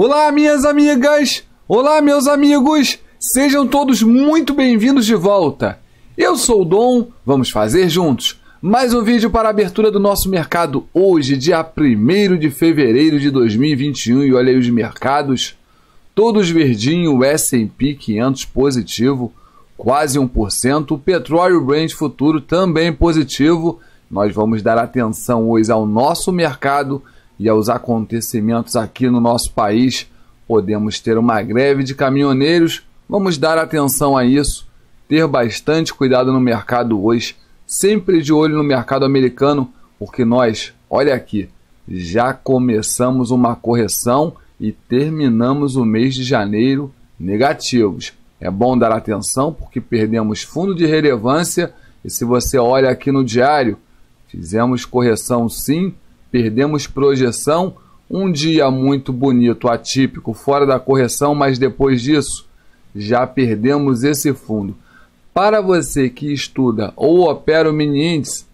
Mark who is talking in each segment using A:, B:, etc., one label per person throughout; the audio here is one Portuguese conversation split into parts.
A: Olá, minhas amigas! Olá, meus amigos! Sejam todos muito bem-vindos de volta. Eu sou o Dom, vamos fazer juntos mais um vídeo para a abertura do nosso mercado hoje, dia 1 de fevereiro de 2021. E olha aí os mercados, todos verdinho, o S&P 500 positivo, quase 1%. O petróleo Brent futuro também positivo. Nós vamos dar atenção hoje ao nosso mercado e aos acontecimentos aqui no nosso país. Podemos ter uma greve de caminhoneiros, vamos dar atenção a isso, ter bastante cuidado no mercado hoje, sempre de olho no mercado americano, porque nós, olha aqui, já começamos uma correção e terminamos o mês de janeiro negativos. É bom dar atenção porque perdemos fundo de relevância e se você olha aqui no diário, fizemos correção sim Perdemos projeção, um dia muito bonito, atípico, fora da correção, mas depois disso já perdemos esse fundo. Para você que estuda ou opera o mini índice,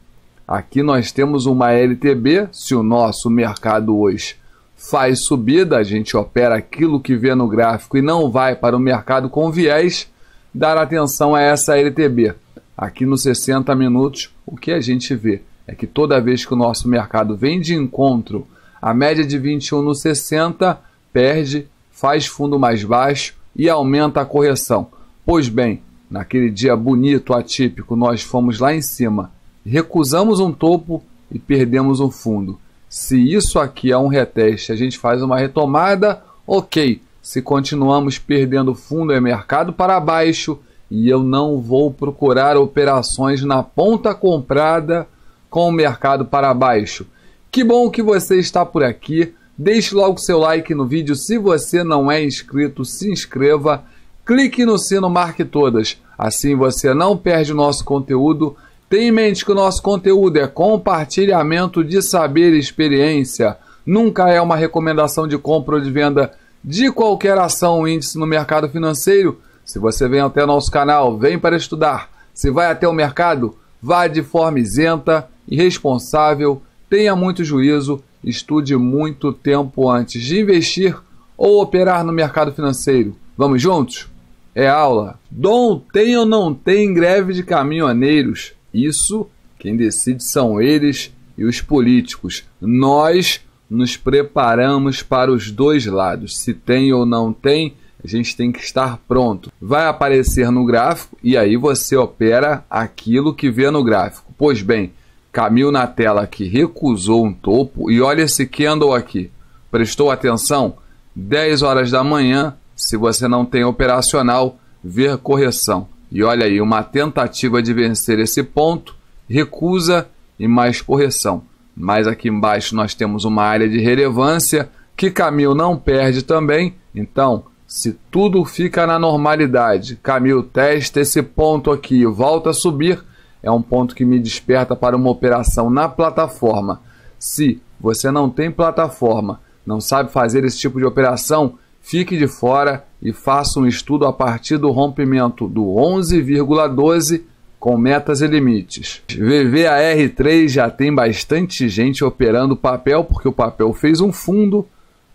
A: aqui nós temos uma LTB. Se o nosso mercado hoje faz subida, a gente opera aquilo que vê no gráfico e não vai para o mercado com viés, dar atenção a essa LTB. Aqui nos 60 minutos, o que a gente vê? é que toda vez que o nosso mercado vem de encontro a média de 21 no 60, perde, faz fundo mais baixo e aumenta a correção. Pois bem, naquele dia bonito, atípico, nós fomos lá em cima, recusamos um topo e perdemos um fundo. Se isso aqui é um reteste, a gente faz uma retomada, ok. Se continuamos perdendo fundo, é mercado para baixo e eu não vou procurar operações na ponta comprada com o mercado para baixo. Que bom que você está por aqui. Deixe logo seu like no vídeo. Se você não é inscrito, se inscreva. Clique no sino Marque Todas. Assim você não perde o nosso conteúdo. Tenha em mente que o nosso conteúdo é compartilhamento de saber e experiência. Nunca é uma recomendação de compra ou de venda de qualquer ação ou índice no mercado financeiro. Se você vem até nosso canal, vem para estudar. Se vai até o mercado, vá de forma isenta e responsável, tenha muito juízo, estude muito tempo antes de investir ou operar no mercado financeiro. Vamos juntos? É aula. Dom tem ou não tem greve de caminhoneiros? Isso quem decide são eles e os políticos. Nós nos preparamos para os dois lados. Se tem ou não tem, a gente tem que estar pronto. Vai aparecer no gráfico e aí você opera aquilo que vê no gráfico. Pois bem, Camil na tela que recusou um topo. E olha esse candle aqui. Prestou atenção? 10 horas da manhã, se você não tem operacional, ver correção. E olha aí, uma tentativa de vencer esse ponto, recusa e mais correção. Mas aqui embaixo nós temos uma área de relevância que Camil não perde também. Então, se tudo fica na normalidade, Camil testa esse ponto aqui e volta a subir, é um ponto que me desperta para uma operação na plataforma. Se você não tem plataforma, não sabe fazer esse tipo de operação, fique de fora e faça um estudo a partir do rompimento do 11,12 com metas e limites. VVAR3 já tem bastante gente operando papel porque o papel fez um fundo,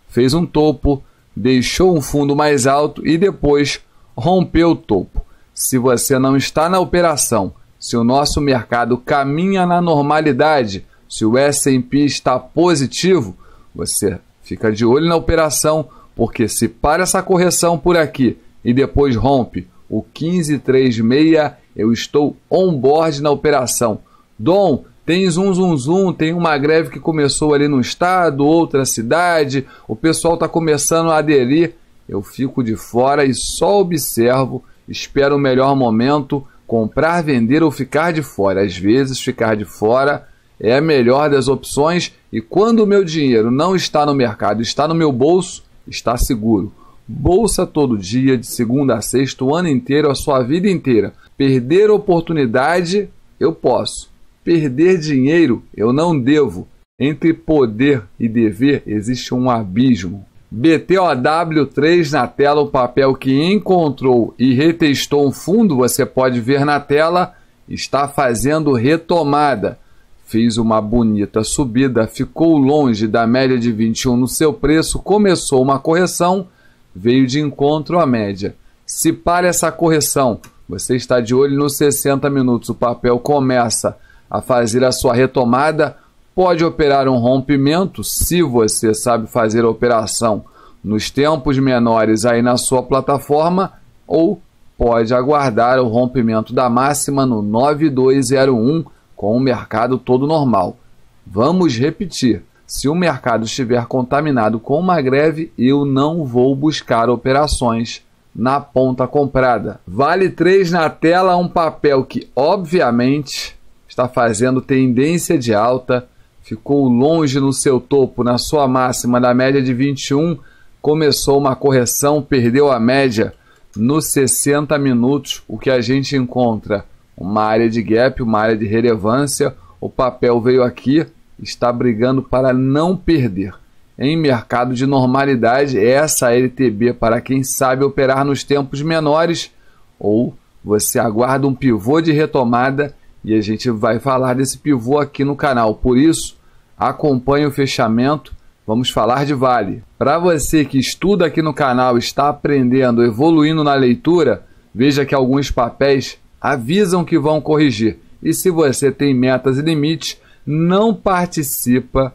A: fez um topo, deixou um fundo mais alto e depois rompeu o topo. Se você não está na operação se o nosso mercado caminha na normalidade, se o S&P está positivo, você fica de olho na operação, porque se para essa correção por aqui e depois rompe o 1536, eu estou on board na operação. Dom, tem zoom, zoom, zoom, tem uma greve que começou ali no estado, outra cidade, o pessoal está começando a aderir. Eu fico de fora e só observo, espero o um melhor momento, comprar, vender ou ficar de fora. Às vezes, ficar de fora é a melhor das opções e quando o meu dinheiro não está no mercado, está no meu bolso, está seguro. Bolsa todo dia, de segunda a sexta, o ano inteiro, a sua vida inteira. Perder oportunidade, eu posso. Perder dinheiro, eu não devo. Entre poder e dever existe um abismo. BTOW3 na tela, o papel que encontrou e retestou um fundo, você pode ver na tela, está fazendo retomada. Fez uma bonita subida, ficou longe da média de 21 no seu preço, começou uma correção, veio de encontro à média. Se para essa correção, você está de olho nos 60 minutos, o papel começa a fazer a sua retomada, pode operar um rompimento se você sabe fazer a operação nos tempos menores aí na sua plataforma ou pode aguardar o rompimento da máxima no 9201 com o mercado todo normal. Vamos repetir. Se o mercado estiver contaminado com uma greve, eu não vou buscar operações na ponta comprada. Vale 3 na tela, um papel que obviamente está fazendo tendência de alta ficou longe no seu topo, na sua máxima da média de 21, começou uma correção, perdeu a média nos 60 minutos, o que a gente encontra uma área de gap, uma área de relevância. O papel veio aqui, está brigando para não perder. Em mercado de normalidade, é essa LTB para quem sabe operar nos tempos menores ou você aguarda um pivô de retomada e a gente vai falar desse pivô aqui no canal. Por isso, acompanhe o fechamento. Vamos falar de Vale. Para você que estuda aqui no canal, está aprendendo, evoluindo na leitura, veja que alguns papéis avisam que vão corrigir. E se você tem metas e limites, não participa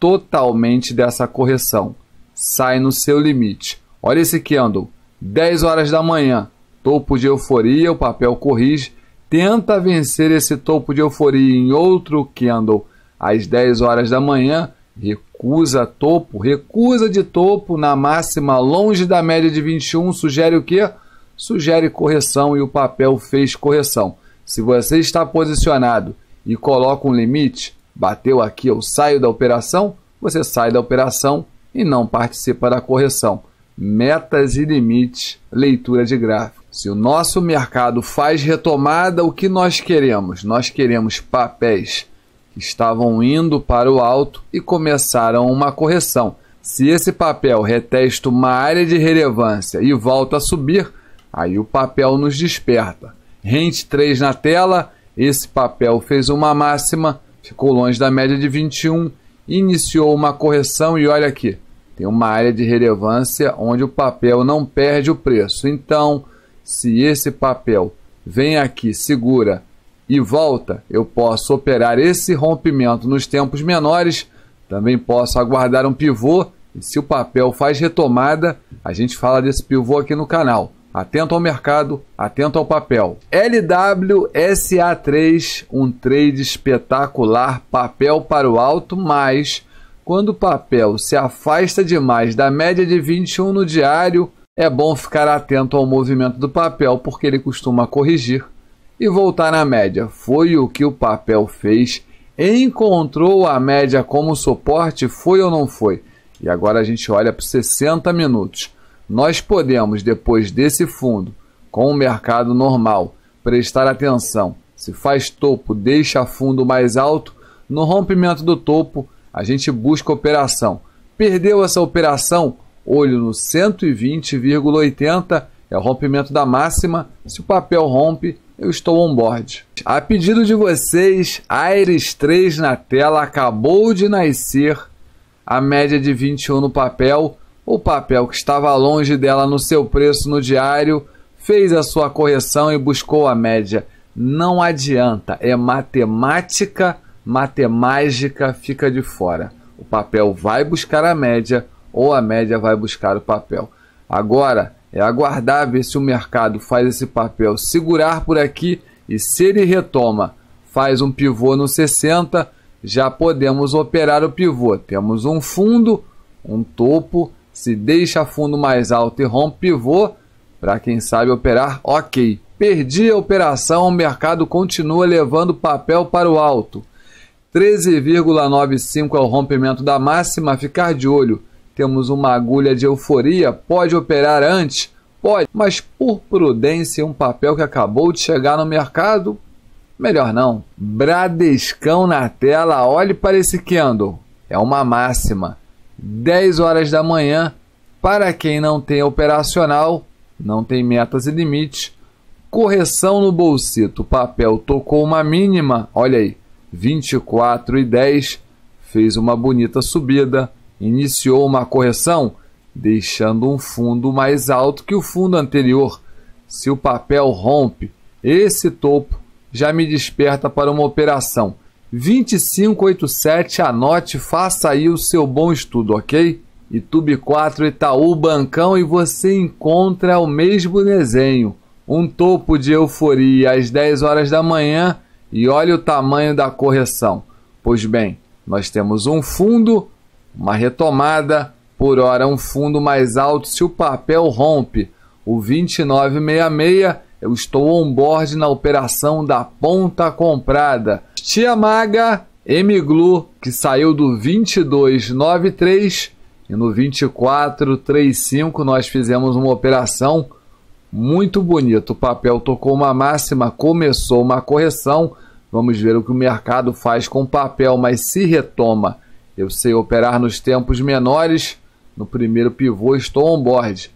A: totalmente dessa correção. Sai no seu limite. Olha esse candle, 10 horas da manhã, topo de euforia, o papel corrige tenta vencer esse topo de euforia em outro candle às 10 horas da manhã, recusa topo, recusa de topo na máxima longe da média de 21, sugere o que? Sugere correção e o papel fez correção. Se você está posicionado e coloca um limite, bateu aqui, eu saio da operação, você sai da operação e não participa da correção. Metas e limites, leitura de gráfico. Se o nosso mercado faz retomada, o que nós queremos? Nós queremos papéis que estavam indo para o alto e começaram uma correção. Se esse papel retesta uma área de relevância e volta a subir, aí o papel nos desperta. Rente 3 na tela, esse papel fez uma máxima, ficou longe da média de 21, iniciou uma correção e olha aqui, tem uma área de relevância onde o papel não perde o preço. Então, se esse papel vem aqui, segura e volta, eu posso operar esse rompimento nos tempos menores, também posso aguardar um pivô e se o papel faz retomada, a gente fala desse pivô aqui no canal. Atento ao mercado, atento ao papel. LWSA3, um trade espetacular, papel para o alto, mas quando o papel se afasta demais da média de 21 no diário, é bom ficar atento ao movimento do papel porque ele costuma corrigir e voltar à média. Foi o que o papel fez. Encontrou a média como suporte, foi ou não foi? E agora a gente olha para 60 minutos. Nós podemos, depois desse fundo, com o mercado normal, prestar atenção. Se faz topo, deixa fundo mais alto. No rompimento do topo, a gente busca operação. Perdeu essa operação? olho no 120,80 é o rompimento da máxima. Se o papel rompe, eu estou on board. A pedido de vocês, Aires 3 na tela acabou de nascer. A média de 21 no papel, o papel que estava longe dela no seu preço no diário, fez a sua correção e buscou a média. Não adianta, é matemática, matemágica fica de fora. O papel vai buscar a média, ou a média vai buscar o papel. Agora é aguardar ver se o mercado faz esse papel segurar por aqui e se ele retoma, faz um pivô no 60, já podemos operar o pivô. Temos um fundo, um topo, se deixa fundo mais alto e rompe pivô, para quem sabe operar, ok. Perdi a operação, o mercado continua levando o papel para o alto. 13,95 é o rompimento da máxima, ficar de olho. Temos uma agulha de euforia, pode operar antes? Pode, mas por prudência, um papel que acabou de chegar no mercado? Melhor não. Bradescão na tela, olhe para esse candle. É uma máxima. 10 horas da manhã, para quem não tem operacional, não tem metas e limites. Correção no bolsito, o papel tocou uma mínima, olha aí, 24 e 10, fez uma bonita subida, iniciou uma correção, deixando um fundo mais alto que o fundo anterior. Se o papel rompe, esse topo já me desperta para uma operação. 2587, anote, faça aí o seu bom estudo, ok? YouTube 4 Itaú Bancão e você encontra o mesmo desenho. Um topo de euforia às 10 horas da manhã e olha o tamanho da correção. Pois bem, nós temos um fundo uma retomada, por hora um fundo mais alto se o papel rompe. O 2966, eu estou on board na operação da ponta comprada. Tia Maga, MGLU, que saiu do 2293 e no 2435 nós fizemos uma operação muito bonita. O papel tocou uma máxima, começou uma correção. Vamos ver o que o mercado faz com o papel, mas se retoma eu sei operar nos tempos menores. No primeiro pivô estou on board.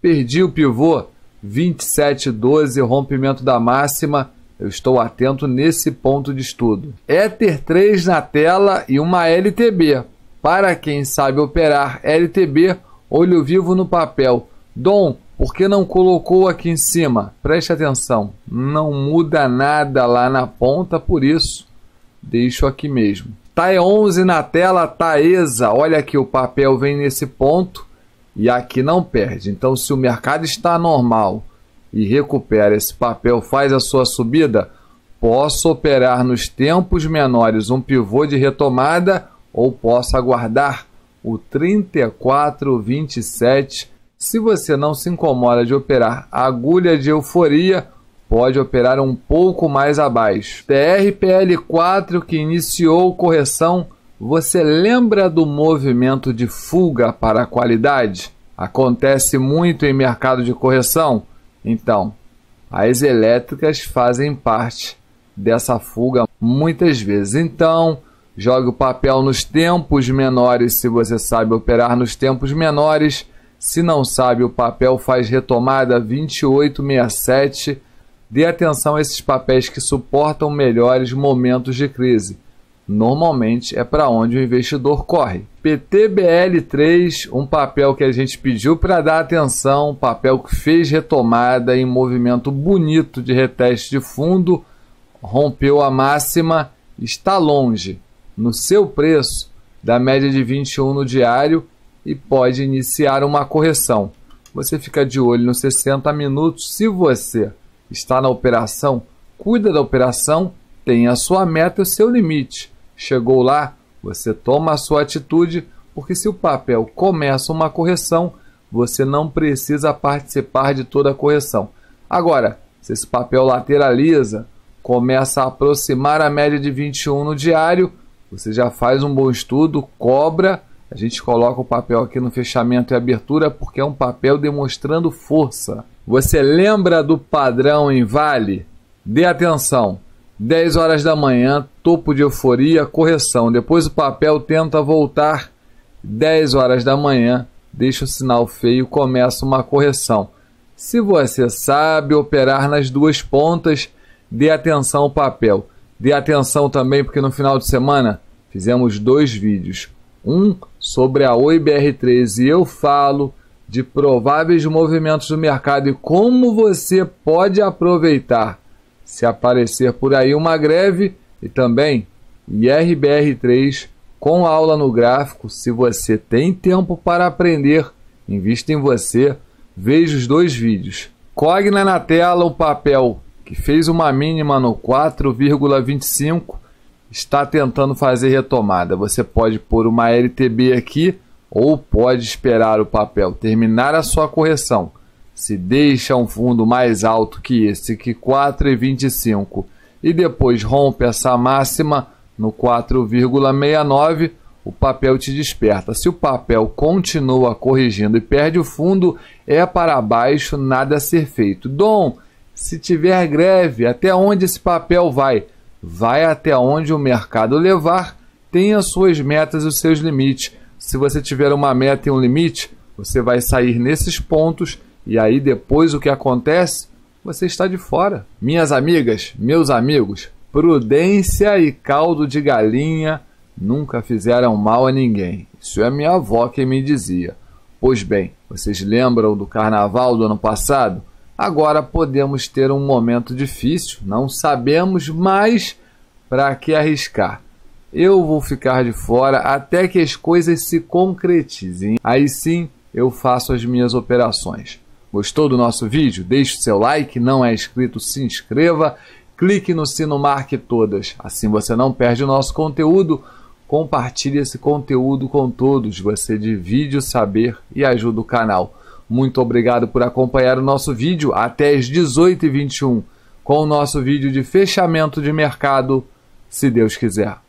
A: Perdi o pivô 2712 rompimento da máxima. Eu estou atento nesse ponto de estudo. Ether 3 na tela e uma LTB. Para quem sabe operar LTB, olho vivo no papel. Dom, por que não colocou aqui em cima? Preste atenção, não muda nada lá na ponta, por isso deixo aqui mesmo. TAE tá 11 na tela, Taesa. Olha que o papel vem nesse ponto e aqui não perde. Então, se o mercado está normal e recupera esse papel, faz a sua subida, posso operar nos tempos menores um pivô de retomada ou posso aguardar o 3427. Se você não se incomoda de operar agulha de euforia, pode operar um pouco mais abaixo. TRPL4 que iniciou correção, você lembra do movimento de fuga para a qualidade? Acontece muito em mercado de correção. Então, as elétricas fazem parte dessa fuga muitas vezes. Então, jogue o papel nos tempos menores se você sabe operar nos tempos menores. Se não sabe, o papel faz retomada 2867 Dê atenção a esses papéis que suportam melhores momentos de crise. Normalmente é para onde o investidor corre. PTBL3, um papel que a gente pediu para dar atenção, um papel que fez retomada em movimento bonito de reteste de fundo, rompeu a máxima, está longe, no seu preço, da média de 21 no diário e pode iniciar uma correção. Você fica de olho nos 60 minutos se você está na operação, cuida da operação, tem a sua meta e o seu limite. Chegou lá, você toma a sua atitude, porque se o papel começa uma correção, você não precisa participar de toda a correção. Agora, se esse papel lateraliza, começa a aproximar a média de 21 no diário, você já faz um bom estudo, cobra a gente coloca o papel aqui no fechamento e abertura porque é um papel demonstrando força. Você lembra do padrão em vale? Dê atenção. 10 horas da manhã, topo de euforia, correção. Depois o papel tenta voltar. 10 horas da manhã, deixa o sinal feio, começa uma correção. Se você sabe operar nas duas pontas, dê atenção ao papel. Dê atenção também porque no final de semana fizemos dois vídeos um sobre a OIBR3 e eu falo de prováveis movimentos do mercado e como você pode aproveitar se aparecer por aí uma greve e também IRBR3 com aula no gráfico. Se você tem tempo para aprender, invista em você. Veja os dois vídeos. Cogna na tela o papel que fez uma mínima no 4,25 está tentando fazer retomada. Você pode pôr uma LTB aqui ou pode esperar o papel terminar a sua correção. Se deixa um fundo mais alto que esse, que 4,25, e depois rompe essa máxima no 4,69, o papel te desperta. Se o papel continua corrigindo e perde o fundo, é para baixo, nada a ser feito. Dom, se tiver greve, até onde esse papel vai? vai até onde o mercado levar, tenha suas metas e os seus limites. Se você tiver uma meta e um limite, você vai sair nesses pontos e aí depois o que acontece? Você está de fora. Minhas amigas, meus amigos, prudência e caldo de galinha nunca fizeram mal a ninguém. Isso é minha avó quem me dizia. Pois bem, vocês lembram do carnaval do ano passado? Agora podemos ter um momento difícil, não sabemos, mais para que arriscar? Eu vou ficar de fora até que as coisas se concretizem. Aí sim eu faço as minhas operações. Gostou do nosso vídeo? Deixe o seu like, não é inscrito, se inscreva, clique no sino Marque Todas, assim você não perde o nosso conteúdo. Compartilhe esse conteúdo com todos, você divide o saber e ajuda o canal. Muito obrigado por acompanhar o nosso vídeo até as 18h21, com o nosso vídeo de fechamento de mercado, se Deus quiser.